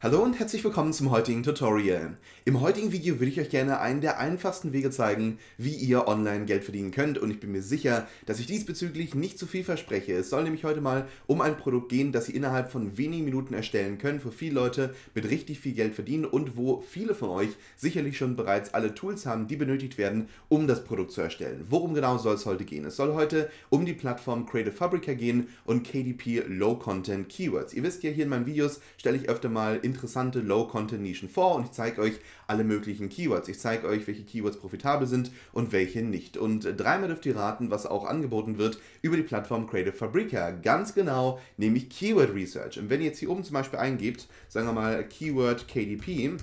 Hallo und herzlich willkommen zum heutigen Tutorial. Im heutigen Video würde ich euch gerne einen der einfachsten Wege zeigen, wie ihr online Geld verdienen könnt und ich bin mir sicher, dass ich diesbezüglich nicht zu viel verspreche. Es soll nämlich heute mal um ein Produkt gehen, das ihr innerhalb von wenigen Minuten erstellen könnt, wo viele Leute mit richtig viel Geld verdienen und wo viele von euch sicherlich schon bereits alle Tools haben, die benötigt werden, um das Produkt zu erstellen. Worum genau soll es heute gehen? Es soll heute um die Plattform Creative Fabrica gehen und KDP Low Content Keywords. Ihr wisst ja, hier in meinen Videos stelle ich öfter mal in interessante Low-Content-Nischen vor und ich zeige euch alle möglichen Keywords. Ich zeige euch, welche Keywords profitabel sind und welche nicht. Und dreimal dürft ihr raten, was auch angeboten wird über die Plattform Creative Fabrica. Ganz genau, nämlich Keyword Research. Und wenn ihr jetzt hier oben zum Beispiel eingebt, sagen wir mal Keyword KDP,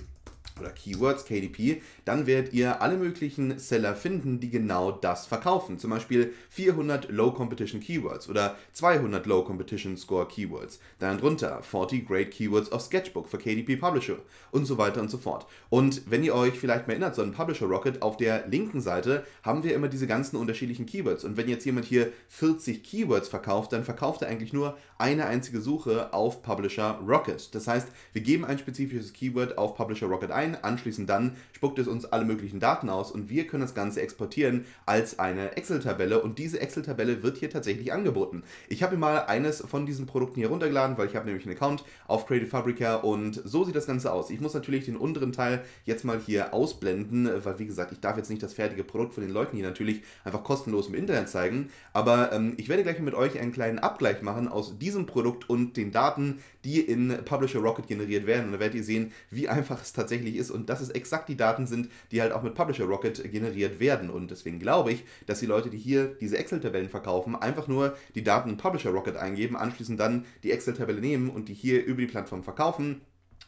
oder Keywords, KDP, dann werdet ihr alle möglichen Seller finden, die genau das verkaufen. Zum Beispiel 400 Low Competition Keywords oder 200 Low Competition Score Keywords. Dann drunter 40 Great Keywords of Sketchbook für KDP Publisher und so weiter und so fort. Und wenn ihr euch vielleicht mehr erinnert, so ein Publisher Rocket, auf der linken Seite haben wir immer diese ganzen unterschiedlichen Keywords. Und wenn jetzt jemand hier 40 Keywords verkauft, dann verkauft er eigentlich nur eine einzige Suche auf Publisher Rocket. Das heißt, wir geben ein spezifisches Keyword auf Publisher Rocket ein rein, anschließend dann spuckt es uns alle möglichen Daten aus und wir können das Ganze exportieren als eine Excel-Tabelle und diese Excel-Tabelle wird hier tatsächlich angeboten. Ich habe mir mal eines von diesen Produkten hier runtergeladen, weil ich habe nämlich einen Account auf Creative Fabrica und so sieht das Ganze aus. Ich muss natürlich den unteren Teil jetzt mal hier ausblenden, weil wie gesagt, ich darf jetzt nicht das fertige Produkt von den Leuten hier natürlich einfach kostenlos im Internet zeigen, aber ähm, ich werde gleich mit euch einen kleinen Abgleich machen aus diesem Produkt und den Daten, die in Publisher Rocket generiert werden und da werdet ihr sehen, wie einfach es tatsächlich wichtig ist und dass es exakt die Daten sind, die halt auch mit Publisher Rocket generiert werden. Und deswegen glaube ich, dass die Leute, die hier diese Excel-Tabellen verkaufen, einfach nur die Daten in Publisher Rocket eingeben, anschließend dann die Excel-Tabelle nehmen und die hier über die Plattform verkaufen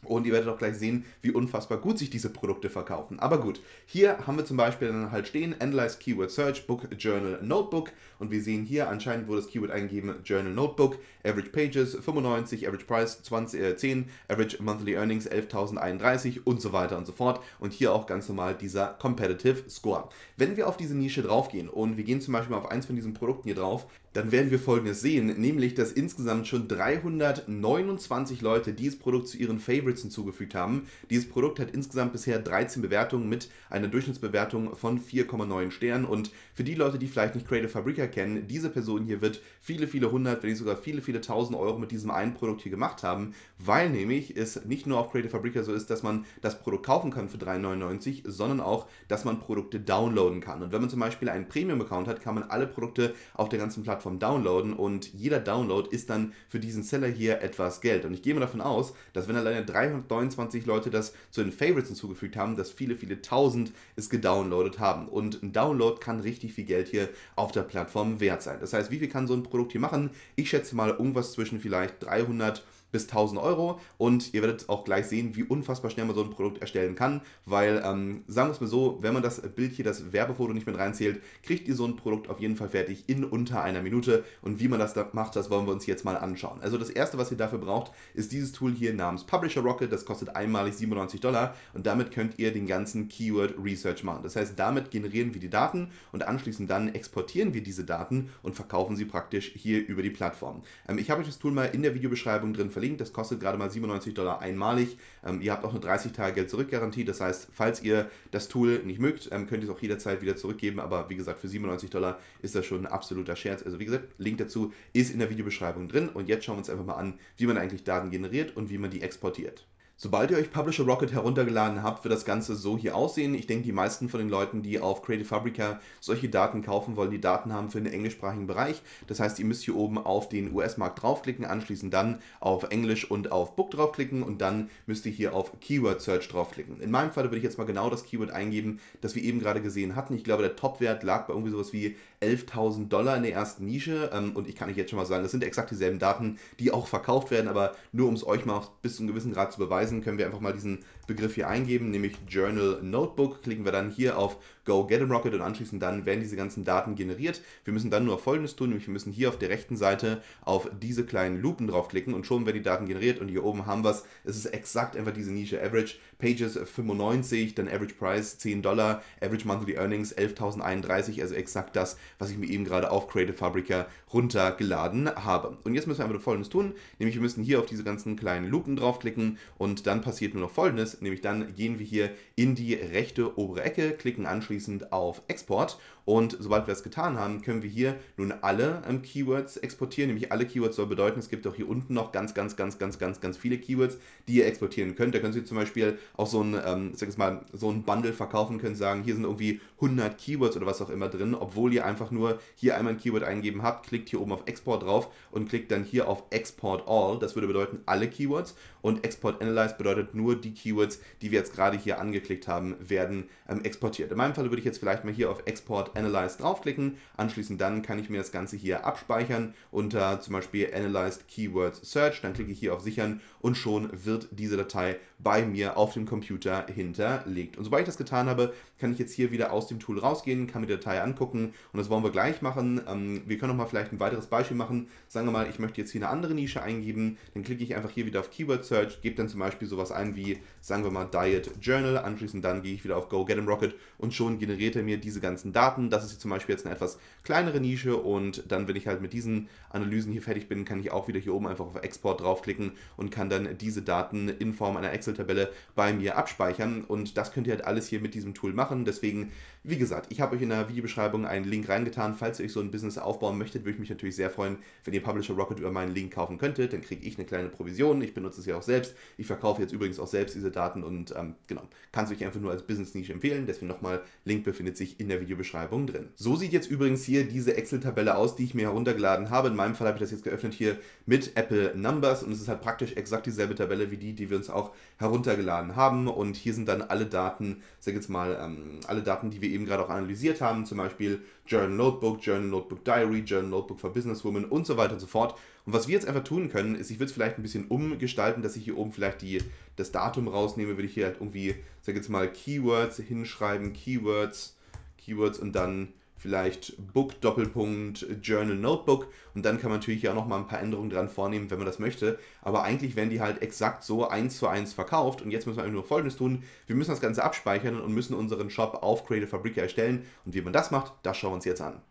und ihr werdet auch gleich sehen, wie unfassbar gut sich diese Produkte verkaufen. Aber gut, hier haben wir zum Beispiel dann halt stehen, Analyze Keyword Search, Book, Journal, Notebook. Und wir sehen hier, anscheinend wurde das Keyword eingegeben, Journal, Notebook, Average Pages 95, Average Price 20, äh, 10, Average Monthly Earnings 11.031 und so weiter und so fort. Und hier auch ganz normal dieser Competitive Score. Wenn wir auf diese Nische draufgehen und wir gehen zum Beispiel mal auf eins von diesen Produkten hier drauf, dann werden wir Folgendes sehen, nämlich dass insgesamt schon 329 Leute dieses Produkt zu ihren Favorites hinzugefügt haben. Dieses Produkt hat insgesamt bisher 13 Bewertungen mit einer Durchschnittsbewertung von 4,9 Sternen und für die Leute, die vielleicht nicht Creative Fabrica kennen, diese Person hier wird viele, viele hundert, wenn nicht sogar viele, viele tausend Euro mit diesem einen Produkt hier gemacht haben, weil nämlich es nicht nur auf Creative Fabrica so ist, dass man das Produkt kaufen kann für 3,99, sondern auch, dass man Produkte downloaden kann. Und wenn man zum Beispiel einen Premium-Account hat, kann man alle Produkte auf der ganzen Plattform Plattform downloaden und jeder Download ist dann für diesen Seller hier etwas Geld. Und ich gehe mal davon aus, dass wenn alleine 329 Leute das zu den Favorites hinzugefügt haben, dass viele, viele tausend es gedownloadet haben. Und ein Download kann richtig viel Geld hier auf der Plattform wert sein. Das heißt, wie viel kann so ein Produkt hier machen? Ich schätze mal irgendwas zwischen vielleicht 300 und bis 1000 Euro und ihr werdet auch gleich sehen, wie unfassbar schnell man so ein Produkt erstellen kann, weil ähm, sagen wir es mal so, wenn man das Bild hier, das Werbefoto nicht mit reinzählt, kriegt ihr so ein Produkt auf jeden Fall fertig in unter einer Minute und wie man das da macht, das wollen wir uns jetzt mal anschauen. Also das erste, was ihr dafür braucht, ist dieses Tool hier namens Publisher Rocket, das kostet einmalig 97 Dollar und damit könnt ihr den ganzen Keyword Research machen. Das heißt, damit generieren wir die Daten und anschließend dann exportieren wir diese Daten und verkaufen sie praktisch hier über die Plattform. Ähm, ich habe euch das Tool mal in der Videobeschreibung drin verlinkt, verlinkt. Das kostet gerade mal 97 Dollar einmalig. Ähm, ihr habt auch eine 30 Tage Geld zurückgarantie. Das heißt, falls ihr das Tool nicht mögt, ähm, könnt ihr es auch jederzeit wieder zurückgeben. Aber wie gesagt, für 97 Dollar ist das schon ein absoluter Scherz. Also wie gesagt, Link dazu ist in der Videobeschreibung drin. Und jetzt schauen wir uns einfach mal an, wie man eigentlich Daten generiert und wie man die exportiert. Sobald ihr euch Publisher Rocket heruntergeladen habt, wird das Ganze so hier aussehen. Ich denke, die meisten von den Leuten, die auf Creative Fabrica solche Daten kaufen wollen, die Daten haben für den englischsprachigen Bereich. Das heißt, ihr müsst hier oben auf den US-Markt draufklicken, anschließend dann auf Englisch und auf Book draufklicken und dann müsst ihr hier auf Keyword Search draufklicken. In meinem Fall würde ich jetzt mal genau das Keyword eingeben, das wir eben gerade gesehen hatten. Ich glaube, der Topwert lag bei irgendwie sowas wie 11.000 Dollar in der ersten Nische ähm, und ich kann euch jetzt schon mal sagen, das sind exakt dieselben Daten, die auch verkauft werden, aber nur um es euch mal bis zu einem gewissen Grad zu beweisen, Hinweisen können wir einfach mal diesen Begriff hier eingeben, nämlich Journal Notebook. Klicken wir dann hier auf Go Get em Rocket und anschließend dann werden diese ganzen Daten generiert. Wir müssen dann nur Folgendes tun, nämlich wir müssen hier auf der rechten Seite auf diese kleinen Lupen draufklicken und schon werden die Daten generiert und hier oben haben wir es. Es ist exakt einfach diese Nische Average, Pages 95, dann Average Price 10 Dollar, Average Monthly Earnings 11.031, also exakt das, was ich mir eben gerade auf Creative Fabrica runtergeladen habe. Und jetzt müssen wir einfach Folgendes tun, nämlich wir müssen hier auf diese ganzen kleinen Lupen draufklicken und dann passiert nur noch Folgendes, nämlich dann gehen wir hier in die rechte obere Ecke, klicken anschließend auf Export und sobald wir das getan haben, können wir hier nun alle ähm, Keywords exportieren, nämlich alle Keywords soll bedeuten, es gibt auch hier unten noch ganz, ganz, ganz, ganz, ganz, ganz viele Keywords, die ihr exportieren könnt. Da könnt ihr zum Beispiel auch so ein, ähm, ich sag jetzt mal, so ein Bundle verkaufen könnt, sagen, hier sind irgendwie 100 Keywords oder was auch immer drin, obwohl ihr einfach nur hier einmal ein Keyword eingeben habt, klickt hier oben auf Export drauf und klickt dann hier auf Export All. Das würde bedeuten alle Keywords und Export Analyze bedeutet nur die Keywords, die wir jetzt gerade hier angeklickt haben, werden ähm, exportiert. In meinem Fall würde ich jetzt vielleicht mal hier auf Export Analyze draufklicken. Anschließend dann kann ich mir das Ganze hier abspeichern unter zum Beispiel Analyzed Keywords Search. Dann klicke ich hier auf Sichern und schon wird diese Datei bei mir auf dem dem Computer hinterlegt. Und sobald ich das getan habe, kann ich jetzt hier wieder aus dem Tool rausgehen, kann mir die Datei angucken und das wollen wir gleich machen. Ähm, wir können auch mal vielleicht ein weiteres Beispiel machen. Sagen wir mal, ich möchte jetzt hier eine andere Nische eingeben, dann klicke ich einfach hier wieder auf Keyword Search, gebe dann zum Beispiel sowas ein wie, sagen wir mal, Diet Journal, anschließend dann gehe ich wieder auf Go Get 'em Rocket und schon generiert er mir diese ganzen Daten. Das ist hier zum Beispiel jetzt eine etwas kleinere Nische und dann, wenn ich halt mit diesen Analysen hier fertig bin, kann ich auch wieder hier oben einfach auf Export draufklicken und kann dann diese Daten in Form einer Excel-Tabelle bei mir abspeichern und das könnt ihr halt alles hier mit diesem Tool machen machen. Deswegen, wie gesagt, ich habe euch in der Videobeschreibung einen Link reingetan. Falls ihr euch so ein Business aufbauen möchtet, würde ich mich natürlich sehr freuen, wenn ihr Publisher Rocket über meinen Link kaufen könntet. Dann kriege ich eine kleine Provision. Ich benutze es ja auch selbst. Ich verkaufe jetzt übrigens auch selbst diese Daten und ähm, genau, kann es euch einfach nur als business niche empfehlen. Deswegen nochmal, Link befindet sich in der Videobeschreibung drin. So sieht jetzt übrigens hier diese Excel-Tabelle aus, die ich mir heruntergeladen habe. In meinem Fall habe ich das jetzt geöffnet hier mit Apple Numbers und es ist halt praktisch exakt dieselbe Tabelle wie die, die wir uns auch heruntergeladen haben. Und hier sind dann alle Daten, sag jetzt mal, ähm, ähm, alle Daten, die wir eben gerade auch analysiert haben, zum Beispiel Journal Notebook, Journal Notebook Diary, Journal Notebook for Businesswoman und so weiter und so fort. Und was wir jetzt einfach tun können, ist, ich würde es vielleicht ein bisschen umgestalten, dass ich hier oben vielleicht die, das Datum rausnehme, würde ich hier halt irgendwie, sag jetzt mal, Keywords hinschreiben, Keywords, Keywords und dann vielleicht Book Doppelpunkt Journal Notebook und dann kann man natürlich ja nochmal ein paar Änderungen dran vornehmen, wenn man das möchte. Aber eigentlich werden die halt exakt so eins zu eins verkauft und jetzt müssen wir einfach nur Folgendes tun: Wir müssen das Ganze abspeichern und müssen unseren Shop auf Creative Fabric erstellen und wie man das macht, das schauen wir uns jetzt an.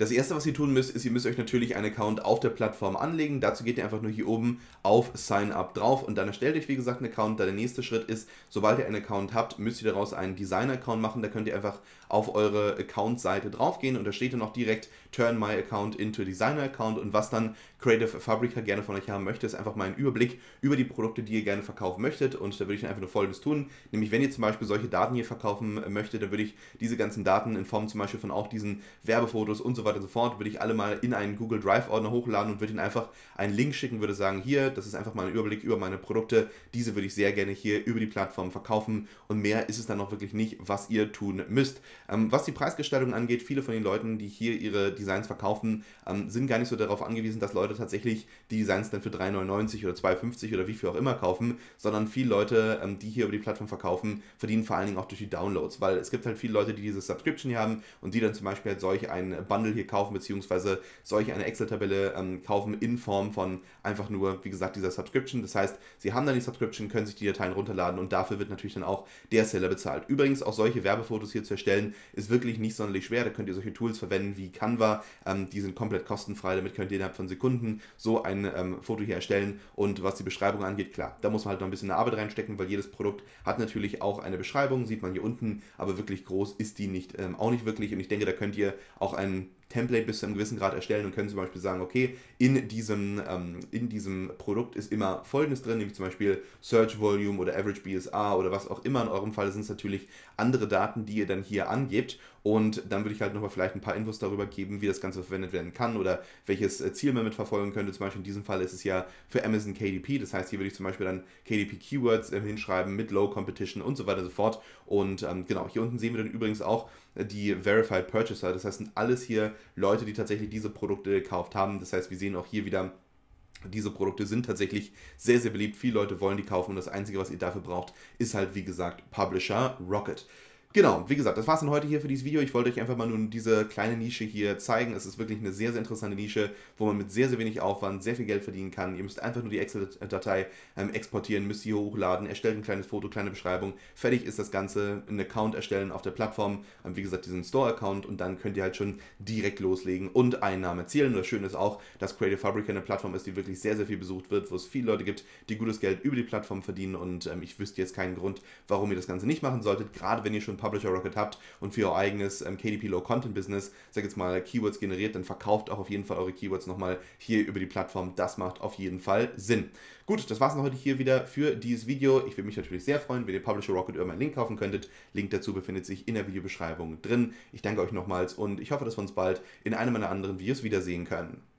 Das erste, was ihr tun müsst, ist, ihr müsst euch natürlich einen Account auf der Plattform anlegen. Dazu geht ihr einfach nur hier oben auf Sign Up drauf und dann erstellt euch, wie gesagt, einen Account. Da der nächste Schritt ist, sobald ihr einen Account habt, müsst ihr daraus einen Design-Account machen. Da könnt ihr einfach auf eure Account-Seite draufgehen und da steht dann auch direkt Turn My Account into Designer Account und was dann Creative Fabrica gerne von euch haben möchte, ist einfach mal einen Überblick über die Produkte, die ihr gerne verkaufen möchtet. Und da würde ich dann einfach nur Folgendes tun, nämlich wenn ihr zum Beispiel solche Daten hier verkaufen möchtet, dann würde ich diese ganzen Daten in Form zum Beispiel von auch diesen Werbefotos und so weiter fort und so fort, würde ich alle mal in einen Google Drive-Ordner hochladen und würde Ihnen einfach einen Link schicken, würde sagen, hier, das ist einfach mal ein Überblick über meine Produkte, diese würde ich sehr gerne hier über die Plattform verkaufen und mehr ist es dann auch wirklich nicht, was ihr tun müsst. Ähm, was die Preisgestaltung angeht, viele von den Leuten, die hier ihre Designs verkaufen, ähm, sind gar nicht so darauf angewiesen, dass Leute tatsächlich die Designs dann für 3,99 oder 2,50 oder wie viel auch immer kaufen, sondern viele Leute, ähm, die hier über die Plattform verkaufen, verdienen vor allen Dingen auch durch die Downloads, weil es gibt halt viele Leute, die diese Subscription hier haben und die dann zum Beispiel halt solch ein Bundle hier hier kaufen, beziehungsweise solch eine Excel-Tabelle ähm, kaufen in Form von einfach nur, wie gesagt, dieser Subscription. Das heißt, Sie haben dann die Subscription, können sich die Dateien runterladen und dafür wird natürlich dann auch der Seller bezahlt. Übrigens, auch solche Werbefotos hier zu erstellen, ist wirklich nicht sonderlich schwer. Da könnt ihr solche Tools verwenden wie Canva, ähm, die sind komplett kostenfrei, damit könnt ihr innerhalb von Sekunden so ein ähm, Foto hier erstellen. Und was die Beschreibung angeht, klar, da muss man halt noch ein bisschen Arbeit reinstecken, weil jedes Produkt hat natürlich auch eine Beschreibung, sieht man hier unten, aber wirklich groß ist die nicht, ähm, auch nicht wirklich. Und ich denke, da könnt ihr auch einen Template bis zu einem gewissen Grad erstellen und können zum Beispiel sagen, okay, in diesem, ähm, in diesem Produkt ist immer Folgendes drin, nämlich zum Beispiel Search Volume oder Average BSA oder was auch immer. In eurem Fall sind es natürlich andere Daten, die ihr dann hier angebt und dann würde ich halt nochmal vielleicht ein paar Infos darüber geben, wie das Ganze verwendet werden kann oder welches äh, Ziel man mitverfolgen könnte. Zum Beispiel in diesem Fall ist es ja für Amazon KDP. Das heißt, hier würde ich zum Beispiel dann KDP Keywords äh, hinschreiben mit Low Competition und so weiter und so fort. Und ähm, genau, hier unten sehen wir dann übrigens auch äh, die Verified Purchaser. Das heißt, sind alles hier Leute, die tatsächlich diese Produkte gekauft haben. Das heißt, wir sehen auch hier wieder diese Produkte sind tatsächlich sehr, sehr beliebt. Viele Leute wollen die kaufen und das Einzige, was ihr dafür braucht, ist halt, wie gesagt, Publisher Rocket. Genau, wie gesagt, das war es dann heute hier für dieses Video. Ich wollte euch einfach mal nur diese kleine Nische hier zeigen. Es ist wirklich eine sehr, sehr interessante Nische, wo man mit sehr, sehr wenig Aufwand sehr viel Geld verdienen kann. Ihr müsst einfach nur die Excel-Datei ähm, exportieren, müsst sie hier hochladen, erstellt ein kleines Foto, kleine Beschreibung. Fertig ist das Ganze, einen Account erstellen auf der Plattform, ähm, wie gesagt, diesen Store-Account und dann könnt ihr halt schon direkt loslegen und Einnahmen erzielen. Und das Schöne ist auch, dass Creative Fabric eine Plattform ist, die wirklich sehr, sehr viel besucht wird, wo es viele Leute gibt, die gutes Geld über die Plattform verdienen und ähm, ich wüsste jetzt keinen Grund, warum ihr das Ganze nicht machen solltet, gerade wenn ihr schon Publisher Rocket habt und für euer eigenes ähm, KDP Low Content Business, sag jetzt mal, Keywords generiert, dann verkauft auch auf jeden Fall eure Keywords nochmal hier über die Plattform. Das macht auf jeden Fall Sinn. Gut, das war's noch heute hier wieder für dieses Video. Ich würde mich natürlich sehr freuen, wenn ihr Publisher Rocket über meinen Link kaufen könntet. Link dazu befindet sich in der Videobeschreibung drin. Ich danke euch nochmals und ich hoffe, dass wir uns bald in einem meiner anderen Videos wiedersehen können.